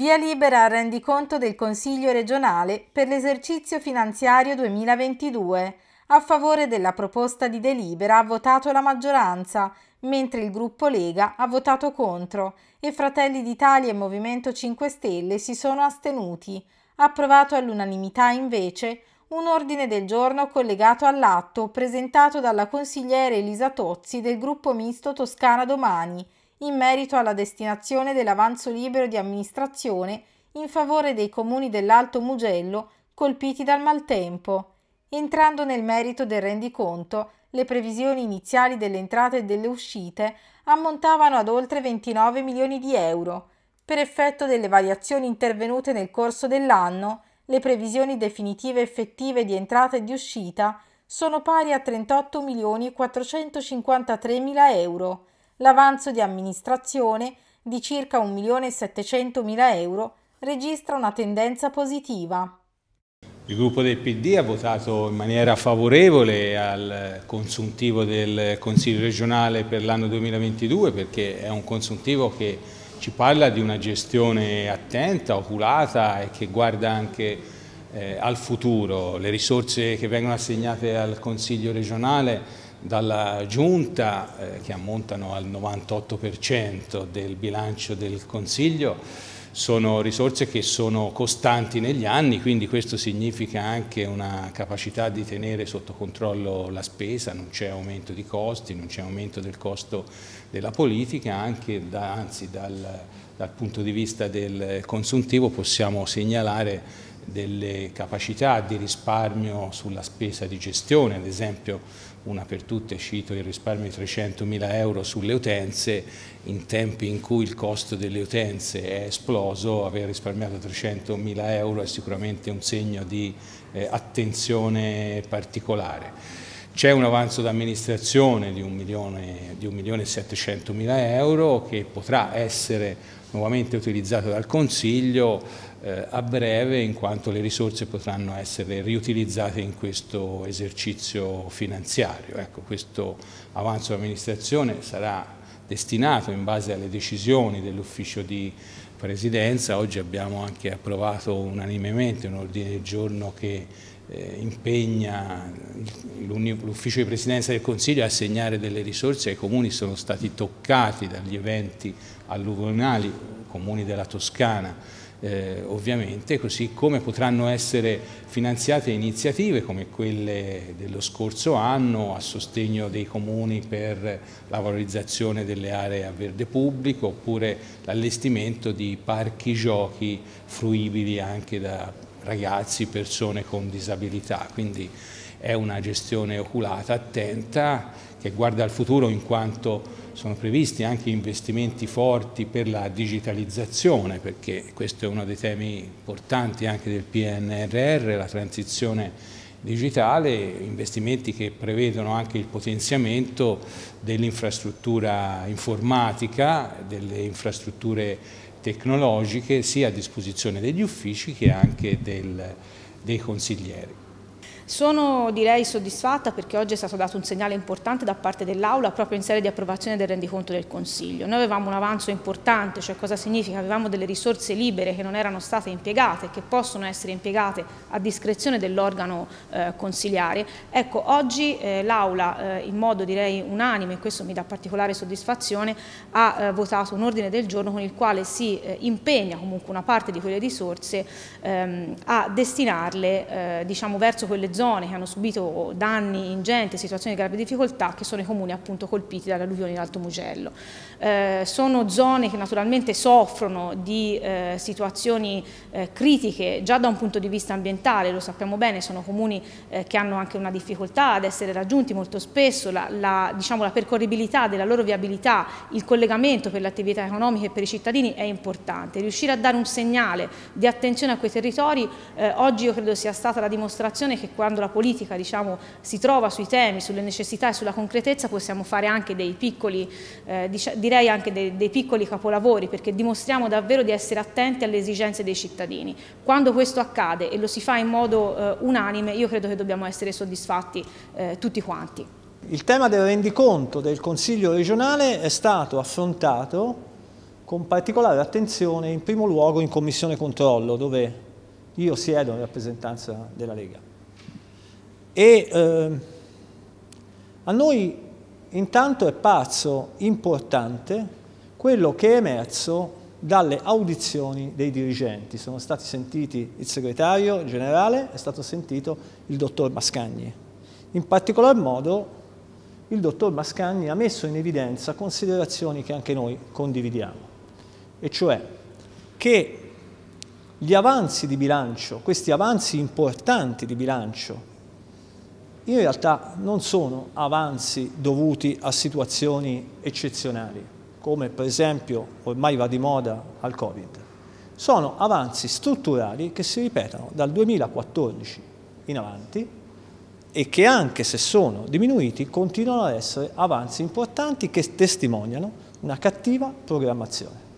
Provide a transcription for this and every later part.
Via libera al rendiconto del Consiglio regionale per l'esercizio finanziario 2022 a favore della proposta di delibera ha votato la maggioranza, mentre il gruppo Lega ha votato contro e Fratelli d'Italia e Movimento 5 Stelle si sono astenuti. Approvato all'unanimità invece un ordine del giorno collegato all'atto presentato dalla consigliere Elisa Tozzi del gruppo misto Toscana Domani in merito alla destinazione dell'avanzo libero di amministrazione in favore dei comuni dell'Alto Mugello colpiti dal maltempo. Entrando nel merito del rendiconto, le previsioni iniziali delle entrate e delle uscite ammontavano ad oltre 29 milioni di euro. Per effetto delle variazioni intervenute nel corso dell'anno, le previsioni definitive effettive di entrata e di uscita sono pari a 38 milioni 453 mila euro L'avanzo di amministrazione di circa 1.700.000 euro registra una tendenza positiva. Il gruppo del PD ha votato in maniera favorevole al consuntivo del Consiglio regionale per l'anno 2022 perché è un consuntivo che ci parla di una gestione attenta, oculata e che guarda anche eh, al futuro. Le risorse che vengono assegnate al Consiglio regionale dalla Giunta, eh, che ammontano al 98% del bilancio del Consiglio, sono risorse che sono costanti negli anni, quindi questo significa anche una capacità di tenere sotto controllo la spesa, non c'è aumento di costi, non c'è aumento del costo della politica, anche da, anzi dal, dal punto di vista del consuntivo possiamo segnalare delle capacità di risparmio sulla spesa di gestione, ad esempio una per tutte, cito il risparmio di 300.000 euro sulle utenze, in tempi in cui il costo delle utenze è esploso, aver risparmiato 300.000 euro è sicuramente un segno di eh, attenzione particolare. C'è un avanzo d'amministrazione di 1 milione e 700 mila euro che potrà essere nuovamente utilizzato dal Consiglio eh, a breve in quanto le risorse potranno essere riutilizzate in questo esercizio finanziario. Ecco, questo avanzo d'amministrazione sarà destinato in base alle decisioni dell'ufficio di presidenza. Oggi abbiamo anche approvato unanimemente un ordine del giorno che eh, impegna l'ufficio di presidenza del Consiglio a assegnare delle risorse ai comuni sono stati toccati dagli eventi alluvionali, comuni della Toscana eh, ovviamente, così come potranno essere finanziate iniziative come quelle dello scorso anno a sostegno dei comuni per la valorizzazione delle aree a verde pubblico oppure l'allestimento di parchi giochi fruibili anche da ragazzi, persone con disabilità, quindi è una gestione oculata, attenta, che guarda al futuro in quanto sono previsti anche investimenti forti per la digitalizzazione, perché questo è uno dei temi importanti anche del PNRR, la transizione digitale, investimenti che prevedono anche il potenziamento dell'infrastruttura informatica, delle infrastrutture tecnologiche sia a disposizione degli uffici che anche del, dei consiglieri. Sono direi soddisfatta perché oggi è stato dato un segnale importante da parte dell'Aula proprio in sede di approvazione del rendiconto del Consiglio. Noi avevamo un avanzo importante, cioè cosa significa? Avevamo delle risorse libere che non erano state impiegate, che possono essere impiegate a discrezione dell'organo eh, consiliare. Ecco, oggi eh, l'Aula eh, in modo direi unanime, e questo mi dà particolare soddisfazione, ha eh, votato un ordine del giorno con il quale si eh, impegna comunque una parte di quelle risorse ehm, a destinarle eh, diciamo, verso quelle zone zone che hanno subito danni ingenti situazioni di grave difficoltà che sono i comuni appunto colpiti dall'alluvione in dell'Alto Mugello. Eh, sono zone che naturalmente soffrono di eh, situazioni eh, critiche già da un punto di vista ambientale, lo sappiamo bene, sono comuni eh, che hanno anche una difficoltà ad essere raggiunti molto spesso, la, la, diciamo, la percorribilità della loro viabilità, il collegamento per le attività economiche e per i cittadini è importante. Riuscire a dare un segnale di attenzione a quei territori eh, oggi io credo sia stata la dimostrazione che guarda quando la politica diciamo, si trova sui temi, sulle necessità e sulla concretezza possiamo fare anche dei piccoli, eh, direi anche dei, dei piccoli capolavori perché dimostriamo davvero di essere attenti alle esigenze dei cittadini. Quando questo accade e lo si fa in modo eh, unanime io credo che dobbiamo essere soddisfatti eh, tutti quanti. Il tema del rendiconto del Consiglio regionale è stato affrontato con particolare attenzione in primo luogo in Commissione Controllo dove io siedo in rappresentanza della Lega. E eh, a noi intanto è parso importante quello che è emerso dalle audizioni dei dirigenti. Sono stati sentiti il segretario generale, è stato sentito il dottor Mascagni. In particolar modo il dottor Mascagni ha messo in evidenza considerazioni che anche noi condividiamo, e cioè che gli avanzi di bilancio, questi avanzi importanti di bilancio in realtà non sono avanzi dovuti a situazioni eccezionali, come per esempio ormai va di moda al Covid. Sono avanzi strutturali che si ripetono dal 2014 in avanti e che anche se sono diminuiti continuano ad essere avanzi importanti che testimoniano una cattiva programmazione.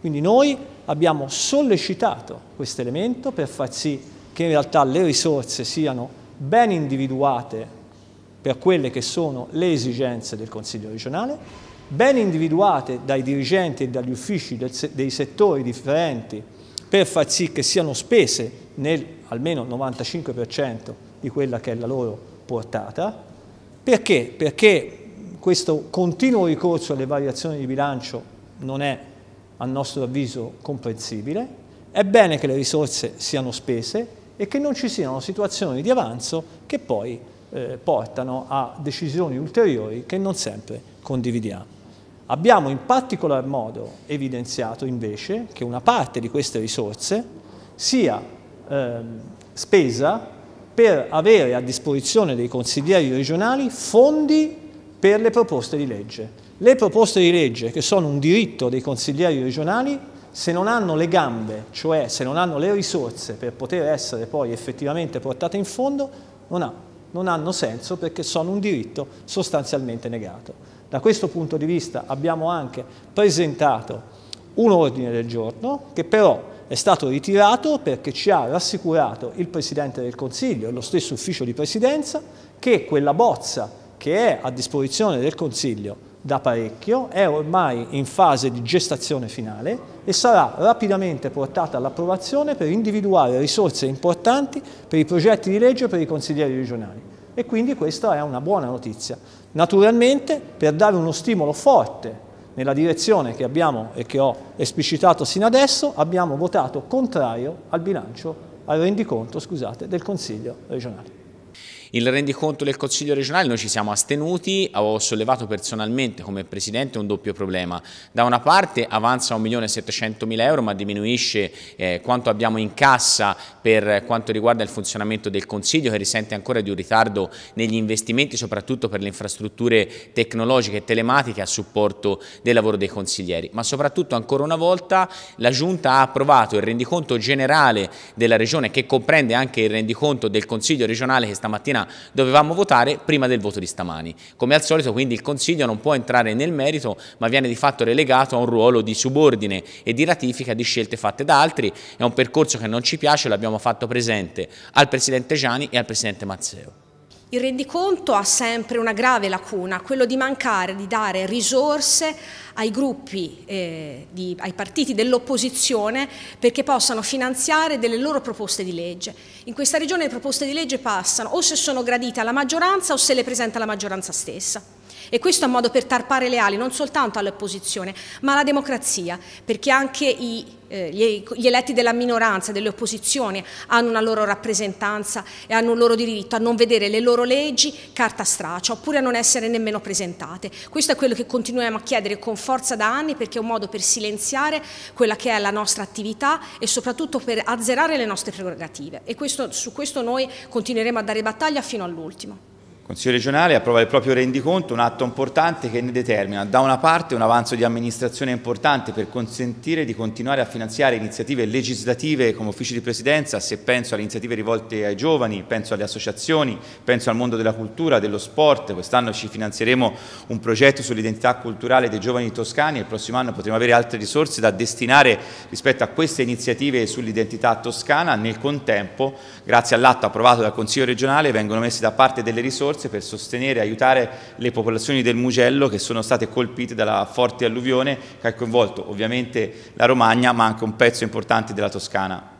Quindi noi abbiamo sollecitato questo elemento per far sì che in realtà le risorse siano ben individuate per quelle che sono le esigenze del Consiglio regionale, ben individuate dai dirigenti e dagli uffici del, dei settori differenti per far sì che siano spese nel almeno 95% di quella che è la loro portata. Perché? Perché questo continuo ricorso alle variazioni di bilancio non è, a nostro avviso, comprensibile. È bene che le risorse siano spese, e che non ci siano situazioni di avanzo che poi eh, portano a decisioni ulteriori che non sempre condividiamo. Abbiamo in particolar modo evidenziato invece che una parte di queste risorse sia eh, spesa per avere a disposizione dei consiglieri regionali fondi per le proposte di legge. Le proposte di legge, che sono un diritto dei consiglieri regionali, se non hanno le gambe, cioè se non hanno le risorse per poter essere poi effettivamente portate in fondo, non, ha, non hanno senso perché sono un diritto sostanzialmente negato. Da questo punto di vista abbiamo anche presentato un ordine del giorno che però è stato ritirato perché ci ha rassicurato il Presidente del Consiglio e lo stesso ufficio di Presidenza che quella bozza che è a disposizione del Consiglio da parecchio, è ormai in fase di gestazione finale e sarà rapidamente portata all'approvazione per individuare risorse importanti per i progetti di legge e per i consiglieri regionali. E quindi questa è una buona notizia. Naturalmente per dare uno stimolo forte nella direzione che abbiamo e che ho esplicitato sino adesso, abbiamo votato contrario al bilancio, al rendiconto, scusate, del Consiglio regionale. Il rendiconto del Consiglio regionale noi ci siamo astenuti, ho sollevato personalmente come Presidente un doppio problema. Da una parte avanza 1.700.000 euro ma diminuisce eh, quanto abbiamo in cassa per quanto riguarda il funzionamento del Consiglio che risente ancora di un ritardo negli investimenti soprattutto per le infrastrutture tecnologiche e telematiche a supporto del lavoro dei consiglieri. Ma soprattutto ancora una volta la Giunta ha approvato il rendiconto generale della Regione che comprende anche il rendiconto del Consiglio regionale che stamattina appena dovevamo votare prima del voto di stamani. Come al solito quindi il Consiglio non può entrare nel merito ma viene di fatto relegato a un ruolo di subordine e di ratifica di scelte fatte da altri, è un percorso che non ci piace, l'abbiamo fatto presente al Presidente Giani e al Presidente Mazzeo. Il rendiconto ha sempre una grave lacuna, quello di mancare di dare risorse ai gruppi, eh, di, ai partiti dell'opposizione perché possano finanziare delle loro proposte di legge. In questa regione le proposte di legge passano o se sono gradite alla maggioranza o se le presenta la maggioranza stessa. E questo è un modo per tarpare le ali non soltanto all'opposizione ma alla democrazia, perché anche i eh, gli, gli eletti della minoranza, delle opposizioni hanno una loro rappresentanza e hanno un loro diritto a non vedere le loro leggi carta straccia oppure a non essere nemmeno presentate. Questo è quello che continuiamo a chiedere con forza da anni perché è un modo per silenziare quella che è la nostra attività e soprattutto per azzerare le nostre prerogative e questo, su questo noi continueremo a dare battaglia fino all'ultimo. Il Consiglio regionale approva il proprio rendiconto, un atto importante che ne determina da una parte un avanzo di amministrazione importante per consentire di continuare a finanziare iniziative legislative come uffici di presidenza, se penso alle iniziative rivolte ai giovani, penso alle associazioni, penso al mondo della cultura, dello sport, quest'anno ci finanzieremo un progetto sull'identità culturale dei giovani toscani e il prossimo anno potremo avere altre risorse da destinare rispetto a queste iniziative sull'identità toscana, nel contempo grazie all'atto approvato dal Consiglio regionale vengono messe da parte delle risorse risorse per sostenere e aiutare le popolazioni del Mugello che sono state colpite dalla forte alluvione che ha coinvolto ovviamente la Romagna ma anche un pezzo importante della Toscana.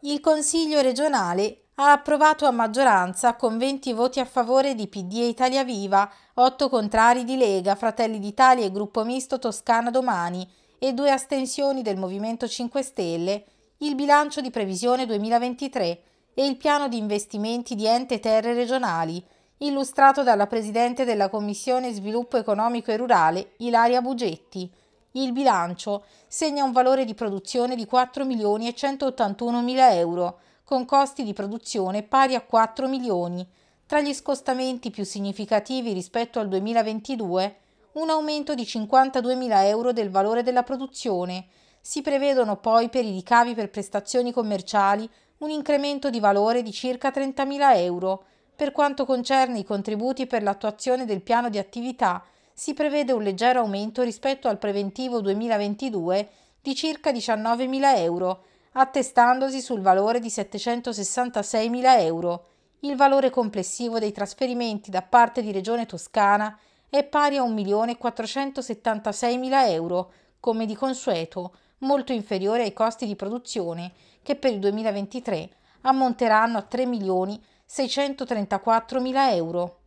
Il Consiglio regionale ha approvato a maggioranza con 20 voti a favore di PD e Italia Viva, 8 contrari di Lega, Fratelli d'Italia e Gruppo Misto Toscana Domani, e due astensioni del Movimento 5 Stelle, il bilancio di previsione 2023 e il piano di investimenti di ente terre regionali, illustrato dalla Presidente della Commissione Sviluppo Economico e Rurale, Ilaria Bugetti. Il bilancio segna un valore di produzione di 4 milioni e 181 mila euro, con costi di produzione pari a 4 milioni. Tra gli scostamenti più significativi rispetto al 2022 un aumento di 52.000 euro del valore della produzione. Si prevedono poi per i ricavi per prestazioni commerciali un incremento di valore di circa 30.000 euro. Per quanto concerne i contributi per l'attuazione del piano di attività, si prevede un leggero aumento rispetto al preventivo 2022 di circa 19.000 euro, attestandosi sul valore di 766.000 euro. Il valore complessivo dei trasferimenti da parte di Regione Toscana è pari a 1.476.000 euro, come di consueto, molto inferiore ai costi di produzione che per il 2023 ammonteranno a 3.634.000 euro.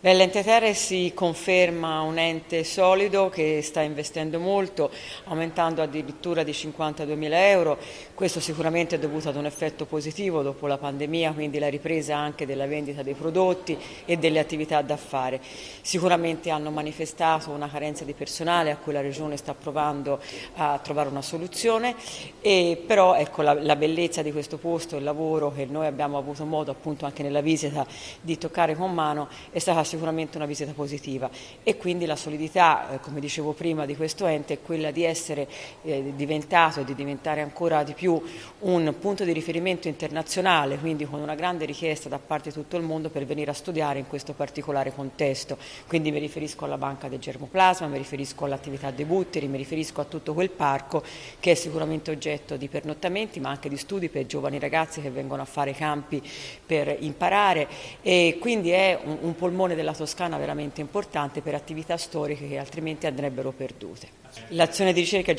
L'ente Terre si conferma un ente solido che sta investendo molto, aumentando addirittura di 52 mila euro. Questo sicuramente è dovuto ad un effetto positivo dopo la pandemia, quindi la ripresa anche della vendita dei prodotti e delle attività da fare. Sicuramente hanno manifestato una carenza di personale a cui la Regione sta provando a trovare una soluzione, e però ecco, la, la bellezza di questo posto, il lavoro che noi abbiamo avuto modo appunto anche nella visita di toccare con mano è stata sicuramente una visita positiva e quindi la solidità, eh, come dicevo prima, di questo ente è quella di essere eh, diventato e di diventare ancora di più un punto di riferimento internazionale, quindi con una grande richiesta da parte di tutto il mondo per venire a studiare in questo particolare contesto. Quindi mi riferisco alla banca del germoplasma, mi riferisco all'attività dei butteri, mi riferisco a tutto quel parco che è sicuramente oggetto di pernottamenti ma anche di studi per giovani ragazzi che vengono a fare campi per imparare e quindi è un, un polmone della Toscana veramente importante per attività storiche che altrimenti andrebbero perdute. L'azione di ricerca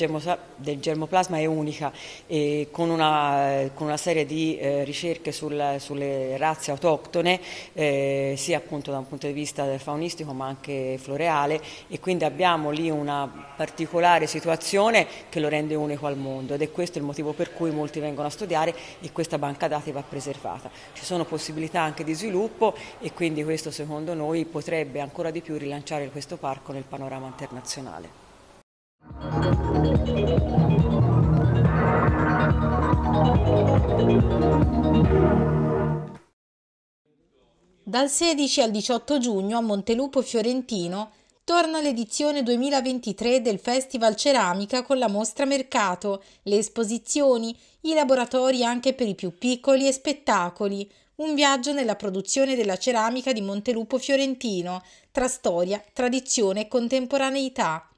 del germoplasma è unica e con, una, con una serie di eh, ricerche sul, sulle razze autoctone eh, sia appunto da un punto di vista faunistico ma anche floreale e quindi abbiamo lì una particolare situazione che lo rende unico al mondo ed è questo il motivo per cui molti vengono a studiare e questa banca dati va preservata. Ci sono possibilità anche di sviluppo e quindi questo secondo noi potrebbe ancora di più rilanciare questo parco nel panorama internazionale. Dal 16 al 18 giugno a Montelupo Fiorentino torna l'edizione 2023 del Festival Ceramica con la mostra Mercato, le esposizioni, i laboratori anche per i più piccoli e spettacoli, un viaggio nella produzione della ceramica di Montelupo Fiorentino, tra storia, tradizione e contemporaneità.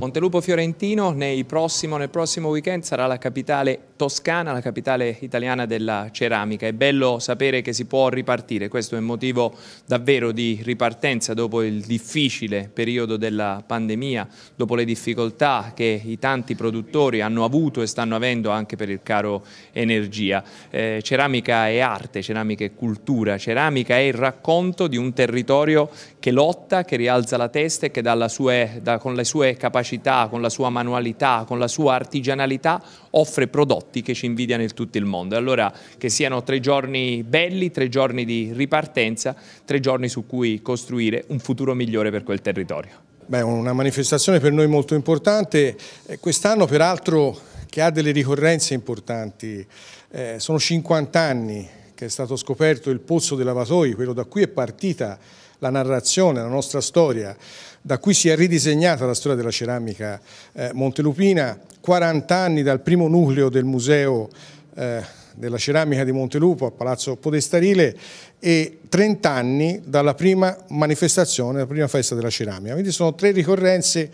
Montelupo Fiorentino prossimo, nel prossimo weekend sarà la capitale toscana, la capitale italiana della ceramica. È bello sapere che si può ripartire, questo è un motivo davvero di ripartenza dopo il difficile periodo della pandemia, dopo le difficoltà che i tanti produttori hanno avuto e stanno avendo anche per il caro energia. Eh, ceramica è arte, ceramica è cultura, ceramica è il racconto di un territorio che lotta, che rialza la testa e che sue, da, con le sue capacità capacità, con la sua manualità, con la sua artigianalità, offre prodotti che ci invidiano in tutto il mondo. Allora che siano tre giorni belli, tre giorni di ripartenza, tre giorni su cui costruire un futuro migliore per quel territorio. Beh, una manifestazione per noi molto importante, eh, quest'anno peraltro che ha delle ricorrenze importanti, eh, sono 50 anni che è stato scoperto il pozzo dei lavatoi, quello da cui è partita la narrazione, la nostra storia, da cui si è ridisegnata la storia della ceramica eh, montelupina, 40 anni dal primo nucleo del museo eh, della ceramica di Montelupo a Palazzo Podestarile e 30 anni dalla prima manifestazione, la prima festa della ceramica. Quindi sono tre ricorrenze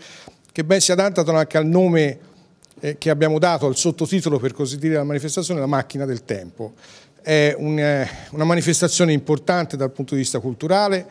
che ben si adattano anche al nome eh, che abbiamo dato, al sottotitolo per così dire alla manifestazione, la macchina del tempo. È un, eh, una manifestazione importante dal punto di vista culturale,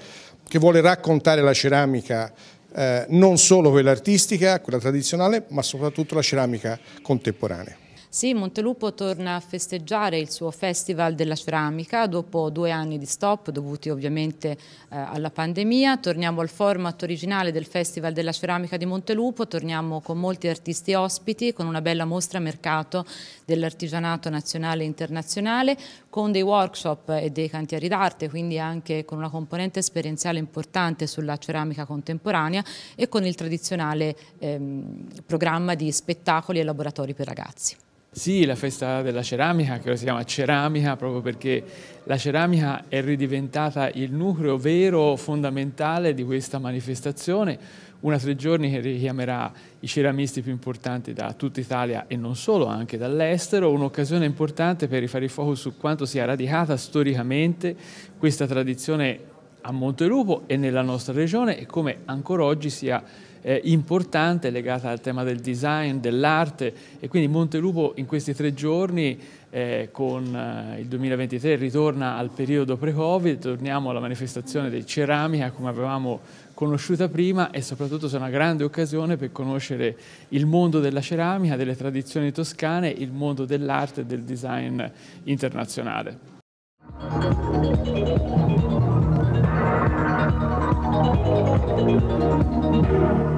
che vuole raccontare la ceramica eh, non solo quella artistica, quella tradizionale, ma soprattutto la ceramica contemporanea. Sì, Montelupo torna a festeggiare il suo Festival della Ceramica dopo due anni di stop dovuti ovviamente eh, alla pandemia. Torniamo al format originale del Festival della Ceramica di Montelupo, torniamo con molti artisti ospiti, con una bella mostra mercato dell'artigianato nazionale e internazionale con dei workshop e dei cantieri d'arte, quindi anche con una componente esperienziale importante sulla ceramica contemporanea e con il tradizionale ehm, programma di spettacoli e laboratori per ragazzi. Sì, la festa della ceramica, che si chiama ceramica, proprio perché la ceramica è ridiventata il nucleo vero fondamentale di questa manifestazione, una tre giorni che richiamerà i ceramisti più importanti da tutta Italia e non solo, anche dall'estero, un'occasione importante per rifare il focus su quanto sia radicata storicamente questa tradizione a Montelupo e nella nostra regione e come ancora oggi sia eh, importante legata al tema del design, dell'arte e quindi Montelupo in questi tre giorni eh, con eh, il 2023 ritorna al periodo pre-Covid, torniamo alla manifestazione del Ceramica come avevamo conosciuta prima e soprattutto sarà una grande occasione per conoscere il mondo della ceramica, delle tradizioni toscane, il mondo dell'arte e del design internazionale. Thank you.